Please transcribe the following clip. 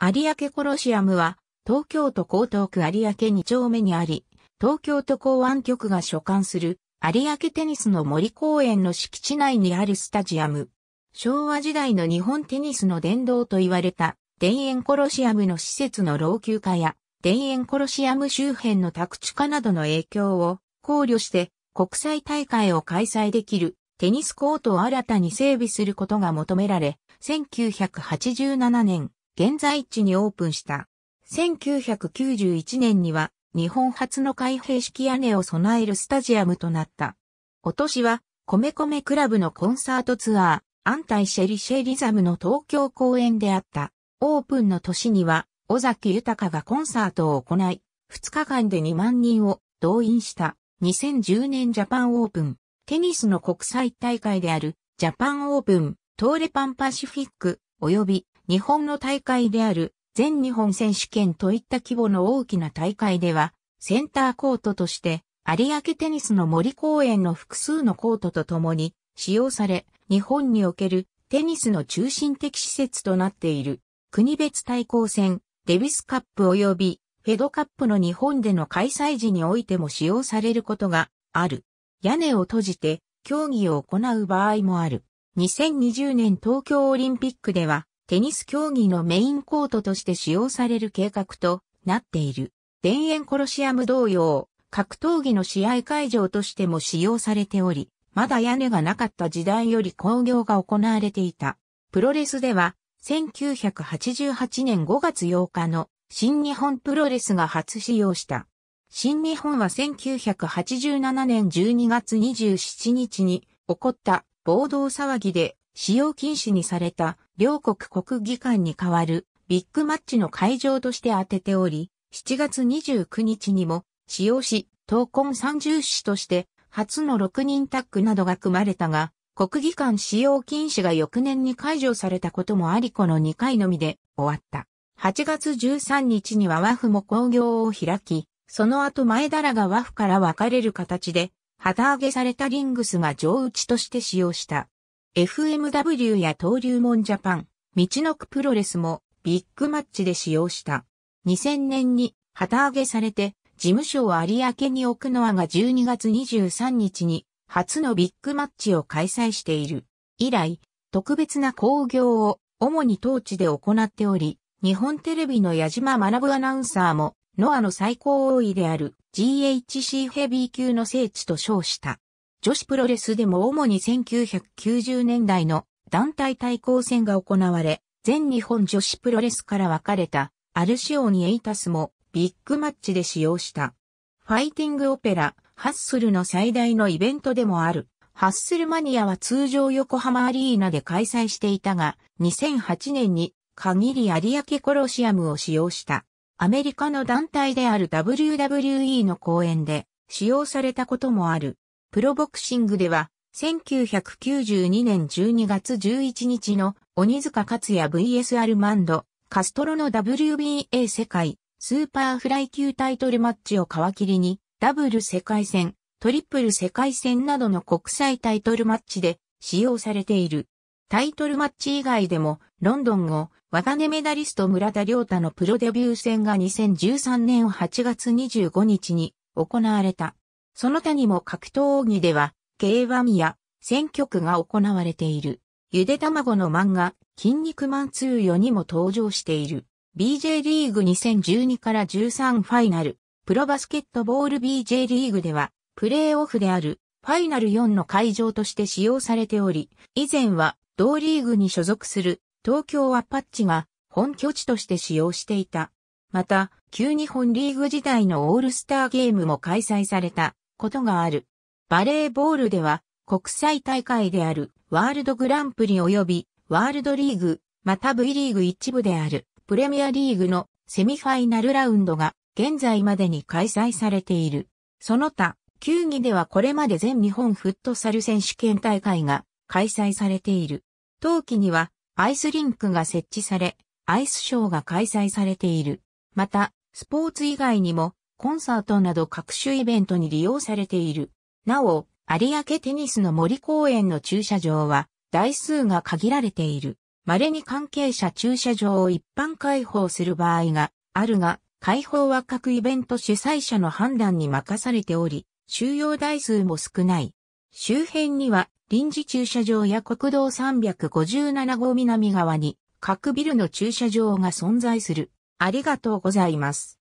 有明コロシアムは、東京都江東区有明2丁目にあり、東京都港湾局が所管する、有明テニスの森公園の敷地内にあるスタジアム。昭和時代の日本テニスの殿堂と言われた、田園コロシアムの施設の老朽化や、田園コロシアム周辺の宅地化などの影響を考慮して、国際大会を開催できるテニスコートを新たに整備することが求められ、1987年、現在地にオープンした。1991年には日本初の開閉式屋根を備えるスタジアムとなった。お年は、米米クラブのコンサートツアー、アンタイシェリシェリザムの東京公演であった。オープンの年には、尾崎豊がコンサートを行い、2日間で2万人を動員した2010年ジャパンオープン、テニスの国際大会であるジャパンオープン、トーレパンパシフィック、及び日本の大会である全日本選手権といった規模の大きな大会では、センターコートとして、有明テニスの森公園の複数のコートとともに使用され、日本におけるテニスの中心的施設となっている。国別対抗戦、デビスカップ及びフェドカップの日本での開催時においても使用されることがある。屋根を閉じて競技を行う場合もある。2020年東京オリンピックではテニス競技のメインコートとして使用される計画となっている。田園コロシアム同様、格闘技の試合会場としても使用されており、まだ屋根がなかった時代より工業が行われていた。プロレスでは、1988年5月8日の新日本プロレスが初使用した。新日本は1987年12月27日に起こった暴動騒ぎで使用禁止にされた両国国技館に代わるビッグマッチの会場として当てており、7月29日にも使用し、闘魂三重士として初の6人タッグなどが組まれたが、国技館使用禁止が翌年に解除されたこともありこの2回のみで終わった。8月13日には和フも興行を開き、その後前田らが和フから分かれる形で、旗揚げされたリングスが上打ちとして使用した。FMW や登竜門ジャパン、道のくプロレスもビッグマッチで使用した。2000年に旗揚げされて、事務所を有明に置くのはが12月23日に初のビッグマッチを開催している。以来、特別な興行を主に当地で行っており、日本テレビの矢島学アナウンサーも、ノアの最高王位である GHC ヘビー級の聖地と称した。女子プロレスでも主に1990年代の団体対抗戦が行われ、全日本女子プロレスから分かれたアルシオニエイタスもビッグマッチで使用した。ファイティングオペラ、ハッスルの最大のイベントでもある。ハッスルマニアは通常横浜アリーナで開催していたが、2008年に限り有明コロシアムを使用した。アメリカの団体である WWE の公演で使用されたこともある。プロボクシングでは、1992年12月11日の鬼塚克也 VS アルマンド、カストロの WBA 世界スーパーフライ級タイトルマッチを皮切りに、ダブル世界戦、トリプル世界戦などの国際タイトルマッチで使用されている。タイトルマッチ以外でも、ロンドンを、ワ根メダリスト村田良太のプロデビュー戦が2013年8月25日に行われた。その他にも格闘技では、K1 や選挙区が行われている。ゆで卵の漫画、筋肉マン2よにも登場している。BJ リーグ2012から13ファイナル、プロバスケットボール BJ リーグでは、プレーオフである、ファイナル4の会場として使用されており、以前は、同リーグに所属する、東京アパッチが、本拠地として使用していた。また、旧日本リーグ時代のオールスターゲームも開催された。ことがある。バレーボールでは国際大会であるワールドグランプリ及びワールドリーグ、また V リーグ一部であるプレミアリーグのセミファイナルラウンドが現在までに開催されている。その他、球技ではこれまで全日本フットサル選手権大会が開催されている。冬季にはアイスリンクが設置され、アイスショーが開催されている。また、スポーツ以外にもコンサートなど各種イベントに利用されている。なお、有明テニスの森公園の駐車場は、台数が限られている。稀に関係者駐車場を一般開放する場合があるが、開放は各イベント主催者の判断に任されており、収容台数も少ない。周辺には臨時駐車場や国道357号南側に各ビルの駐車場が存在する。ありがとうございます。